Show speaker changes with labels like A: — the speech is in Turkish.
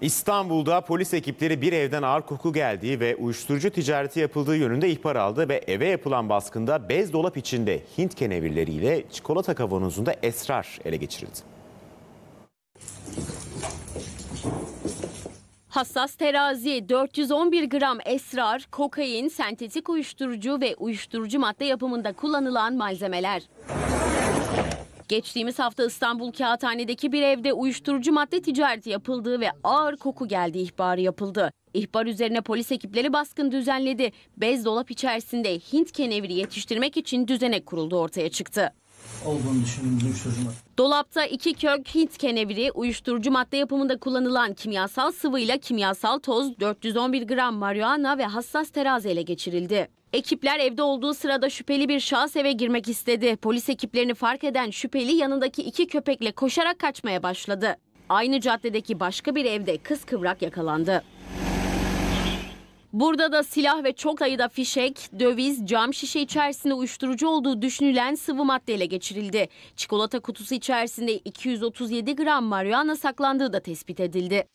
A: İstanbul'da polis ekipleri bir evden ağır koku geldiği ve uyuşturucu ticareti yapıldığı yönünde ihbar aldı ve eve yapılan baskında bez dolap içinde Hint kenevirleriyle çikolata kavanozunda esrar ele geçirildi.
B: Hassas terazi 411 gram esrar, kokain, sentetik uyuşturucu ve uyuşturucu madde yapımında kullanılan malzemeler. Geçtiğimiz hafta İstanbul Kağıthane'deki bir evde uyuşturucu madde ticareti yapıldığı ve ağır koku geldiği ihbarı yapıldı. İhbar üzerine polis ekipleri baskın düzenledi. Bez dolap içerisinde Hint keneviri yetiştirmek için düzenek kuruldu ortaya çıktı Dolapta iki kök Hint keneviri, uyuşturucu madde yapımında kullanılan kimyasal sıvıyla kimyasal toz, 411 gram marihuana ve hassas terazi ele geçirildi. Ekipler evde olduğu sırada şüpheli bir şahıs eve girmek istedi. Polis ekiplerini fark eden şüpheli yanındaki iki köpekle koşarak kaçmaya başladı. Aynı caddedeki başka bir evde kız kıvrak yakalandı. Burada da silah ve çok sayıda fişek, döviz, cam şişe içerisinde uyuşturucu olduğu düşünülen sıvı madde ele geçirildi. Çikolata kutusu içerisinde 237 gram marihuana saklandığı da tespit edildi.